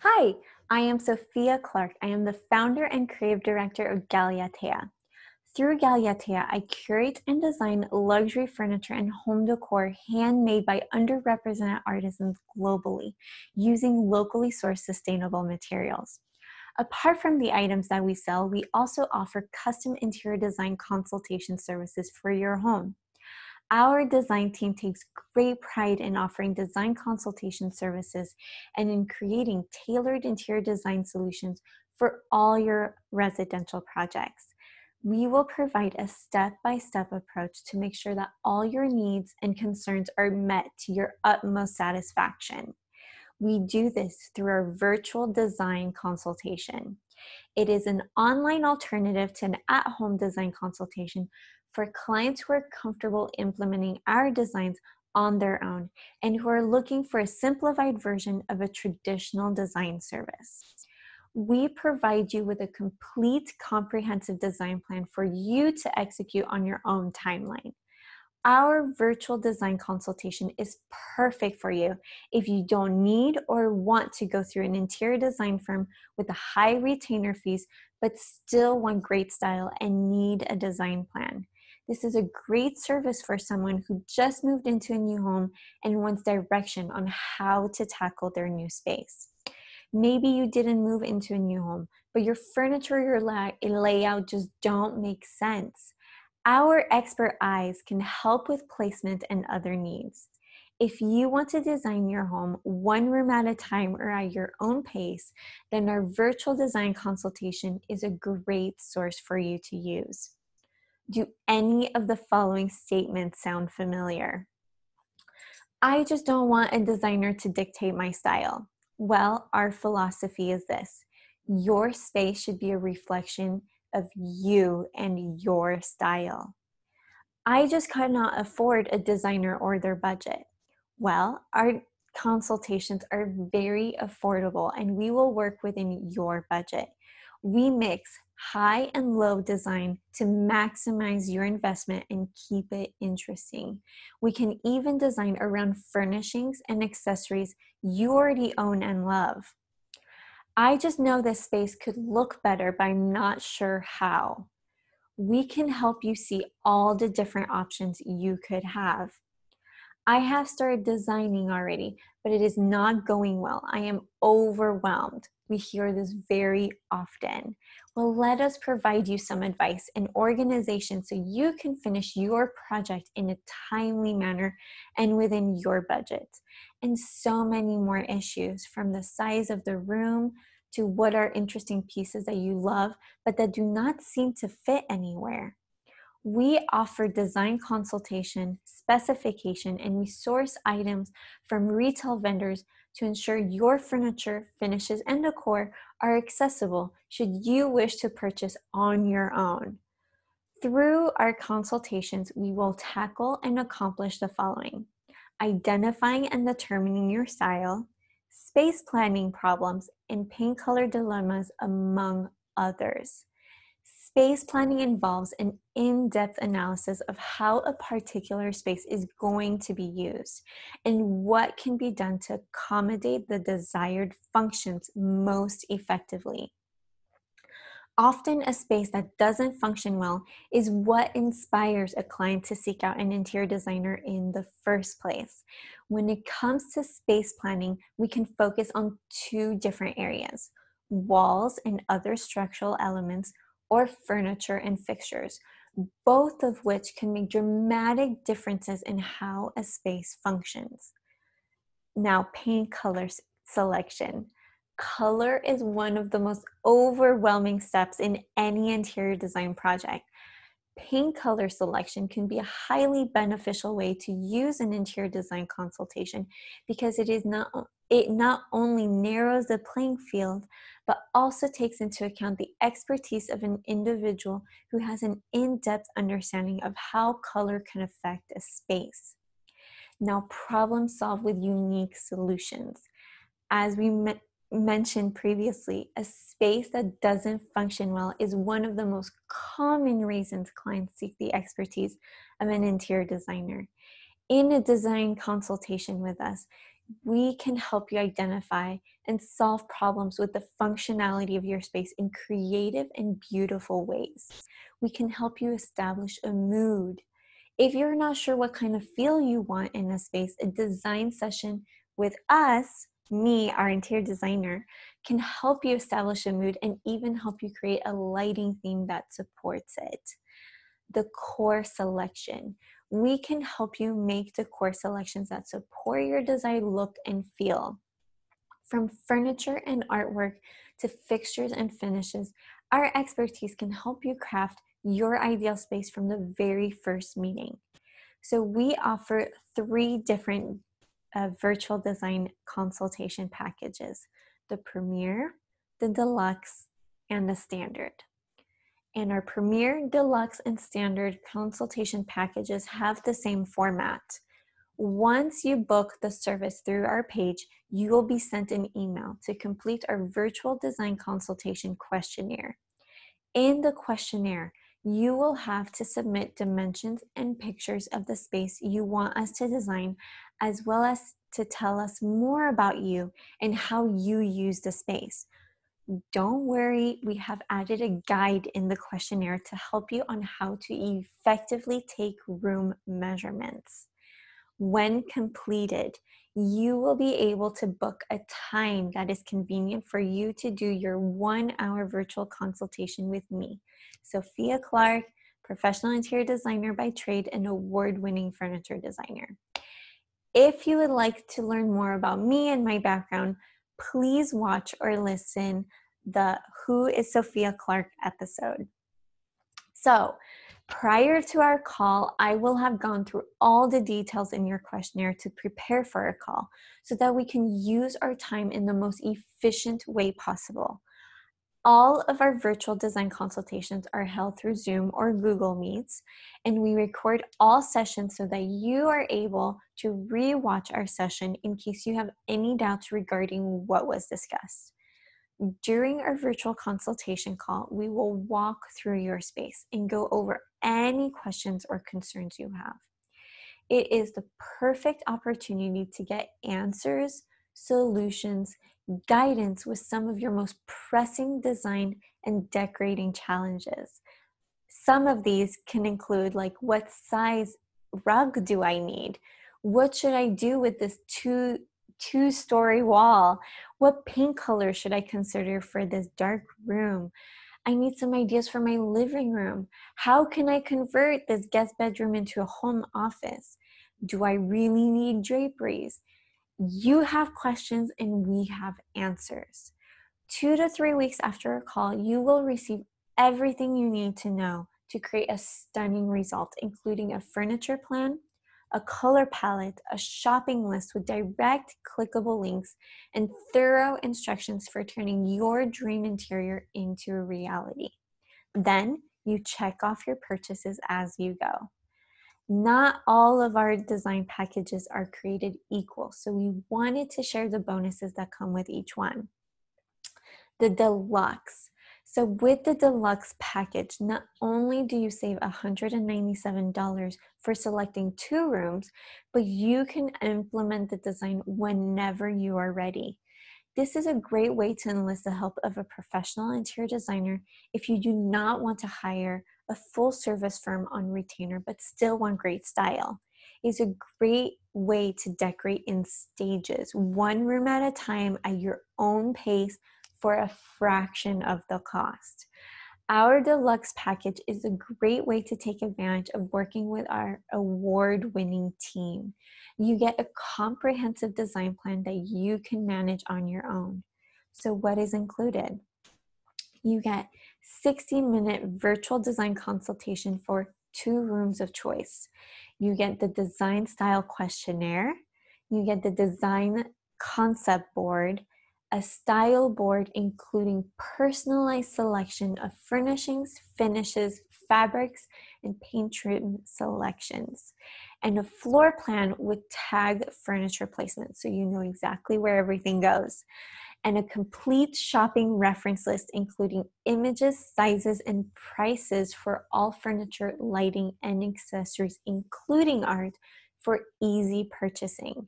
Hi, I am Sophia Clark. I am the founder and creative director of Galliatea. Through Galliatea, I curate and design luxury furniture and home decor handmade by underrepresented artisans globally using locally sourced sustainable materials. Apart from the items that we sell, we also offer custom interior design consultation services for your home. Our design team takes great pride in offering design consultation services and in creating tailored interior design solutions for all your residential projects. We will provide a step by step approach to make sure that all your needs and concerns are met to your utmost satisfaction. We do this through our virtual design consultation. It is an online alternative to an at home design consultation for clients who are comfortable implementing our designs on their own and who are looking for a simplified version of a traditional design service. We provide you with a complete comprehensive design plan for you to execute on your own timeline our virtual design consultation is perfect for you if you don't need or want to go through an interior design firm with a high retainer fees but still want great style and need a design plan. This is a great service for someone who just moved into a new home and wants direction on how to tackle their new space. Maybe you didn't move into a new home, but your furniture or your layout just don't make sense. Our expert eyes can help with placement and other needs. If you want to design your home one room at a time or at your own pace, then our virtual design consultation is a great source for you to use. Do any of the following statements sound familiar? I just don't want a designer to dictate my style. Well, our philosophy is this your space should be a reflection of you and your style. I just could not afford a designer or their budget. Well, our consultations are very affordable and we will work within your budget. We mix high and low design to maximize your investment and keep it interesting. We can even design around furnishings and accessories you already own and love. I just know this space could look better, but I'm not sure how. We can help you see all the different options you could have. I have started designing already, but it is not going well. I am overwhelmed. We hear this very often. Well, let us provide you some advice and organization so you can finish your project in a timely manner and within your budget. And so many more issues from the size of the room to what are interesting pieces that you love but that do not seem to fit anywhere we offer design consultation, specification, and we source items from retail vendors to ensure your furniture, finishes, and decor are accessible should you wish to purchase on your own. Through our consultations, we will tackle and accomplish the following identifying and determining your style, space planning problems, and paint color dilemmas, among others. Space planning involves an in depth analysis of how a particular space is going to be used and what can be done to accommodate the desired functions most effectively. Often, a space that doesn't function well is what inspires a client to seek out an interior designer in the first place. When it comes to space planning, we can focus on two different areas walls and other structural elements or furniture and fixtures, both of which can make dramatic differences in how a space functions. Now, paint color selection. Color is one of the most overwhelming steps in any interior design project. Paint color selection can be a highly beneficial way to use an interior design consultation because it is not it not only narrows the playing field, but also takes into account the expertise of an individual who has an in depth understanding of how color can affect a space. Now, problem solve with unique solutions. As we mentioned previously, a space that doesn't function well is one of the most common reasons clients seek the expertise of an interior designer. In a design consultation with us, we can help you identify and solve problems with the functionality of your space in creative and beautiful ways. We can help you establish a mood. If you're not sure what kind of feel you want in a space, a design session with us, me, our interior designer, can help you establish a mood and even help you create a lighting theme that supports it. The core selection we can help you make the course selections that support your desired look and feel. From furniture and artwork to fixtures and finishes, our expertise can help you craft your ideal space from the very first meeting. So, we offer three different uh, virtual design consultation packages the Premier, the Deluxe, and the Standard and our Premier, Deluxe, and Standard consultation packages have the same format. Once you book the service through our page, you will be sent an email to complete our virtual design consultation questionnaire. In the questionnaire, you will have to submit dimensions and pictures of the space you want us to design, as well as to tell us more about you and how you use the space. Don't worry, we have added a guide in the questionnaire to help you on how to effectively take room measurements. When completed, you will be able to book a time that is convenient for you to do your one hour virtual consultation with me, Sophia Clark, professional interior designer by trade and award winning furniture designer. If you would like to learn more about me and my background, please watch or listen the Who is Sophia Clark episode. So, prior to our call, I will have gone through all the details in your questionnaire to prepare for our call so that we can use our time in the most efficient way possible. All of our virtual design consultations are held through Zoom or Google Meets, and we record all sessions so that you are able to rewatch our session in case you have any doubts regarding what was discussed. During our virtual consultation call, we will walk through your space and go over any questions or concerns you have. It is the perfect opportunity to get answers solutions, guidance with some of your most pressing design and decorating challenges. Some of these can include like what size rug do I need? What should I do with this two two story wall? What paint color should I consider for this dark room? I need some ideas for my living room. How can I convert this guest bedroom into a home office? Do I really need draperies? you have questions and we have answers. Two to three weeks after a call, you will receive everything you need to know to create a stunning result, including a furniture plan, a color palette, a shopping list with direct clickable links, and thorough instructions for turning your dream interior into a reality. Then you check off your purchases as you go not all of our design packages are created equal. So we wanted to share the bonuses that come with each one. The deluxe. So with the deluxe package, not only do you save $197 for selecting two rooms, but you can implement the design whenever you are ready. This is a great way to enlist the help of a professional interior designer if you do not want to hire a full service firm on retainer, but still one great style. Is a great way to decorate in stages, one room at a time at your own pace for a fraction of the cost. Our deluxe package is a great way to take advantage of working with our award winning team. You get a comprehensive design plan that you can manage on your own. So, what is included? you get 60 minute virtual design consultation for two rooms of choice. You get the design style questionnaire, you get the design concept board, a style board including personalized selection of furnishings, finishes, fabrics, and paint trim selections, and a floor plan with tag furniture placement so you know exactly where everything goes and a complete shopping reference list, including images, sizes, and prices for all furniture, lighting, and accessories, including art, for easy purchasing.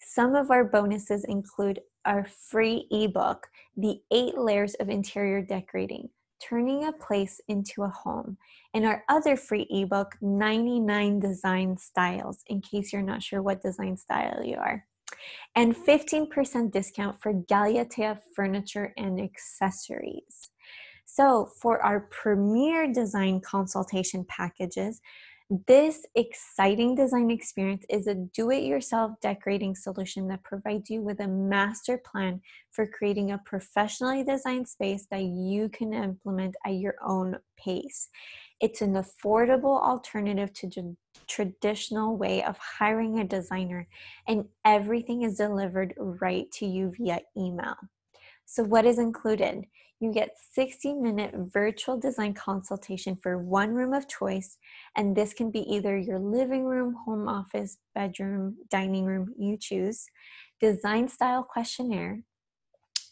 Some of our bonuses include our free ebook, The Eight Layers of Interior Decorating Turning a Place into a Home, and our other free ebook, 99 Design Styles, in case you're not sure what design style you are and 15% discount for Galliatea furniture and accessories. So, for our premier design consultation packages, this exciting design experience is a do it yourself decorating solution that provides you with a master plan for creating a professionally designed space that you can implement at your own pace. It's an affordable alternative to the traditional way of hiring a designer, and everything is delivered right to you via email. So, what is included? You get 60 minute virtual design consultation for one room of choice, and this can be either your living room, home office, bedroom, dining room, you choose, design style questionnaire,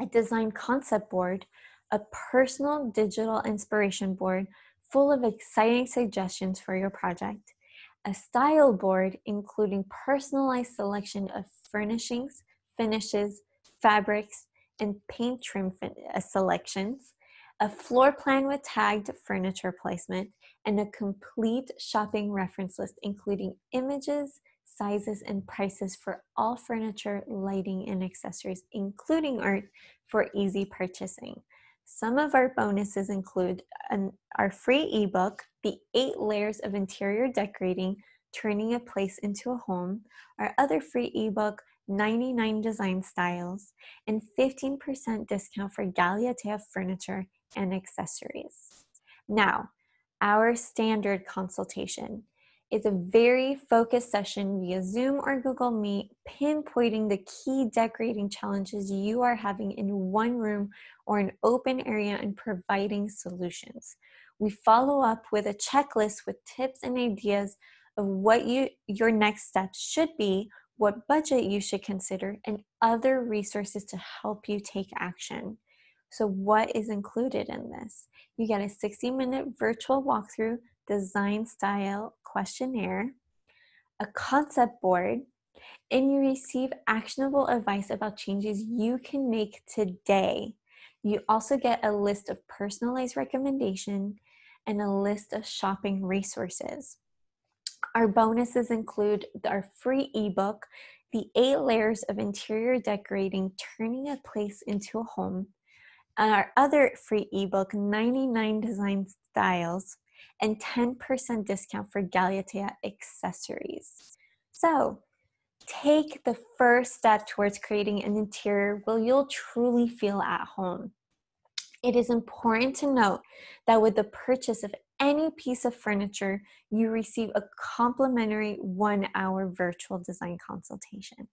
a design concept board, a personal digital inspiration board, full of exciting suggestions for your project, a style board including personalized selection of furnishings, finishes, fabrics, and paint trim uh, selections, a floor plan with tagged furniture placement, and a complete shopping reference list including images, sizes, and prices for all furniture, lighting, and accessories, including art, for easy purchasing. Some of our bonuses include an, our free ebook, The Eight Layers of Interior Decorating Turning a Place into a Home, our other free ebook, 99 Design Styles, and 15% discount for Galiatea furniture and accessories. Now, our standard consultation it's a very focused session via Zoom or Google Meet, pinpointing the key decorating challenges you are having in one room or an open area and providing solutions. We follow up with a checklist with tips and ideas of what you, your next steps should be, what budget you should consider, and other resources to help you take action. So, what is included in this? You get a 60 minute virtual walkthrough design style questionnaire, a concept board, and you receive actionable advice about changes you can make today. You also get a list of personalized recommendation and a list of shopping resources. Our bonuses include our free ebook, The Eight Layers of Interior Decorating Turning a Place into a Home, and our other free ebook, 99 Design Styles, and 10% discount for Galatea accessories. So, take the first step towards creating an interior where you'll truly feel at home. It is important to note that with the purchase of any piece of furniture, you receive a complimentary one hour virtual design consultation.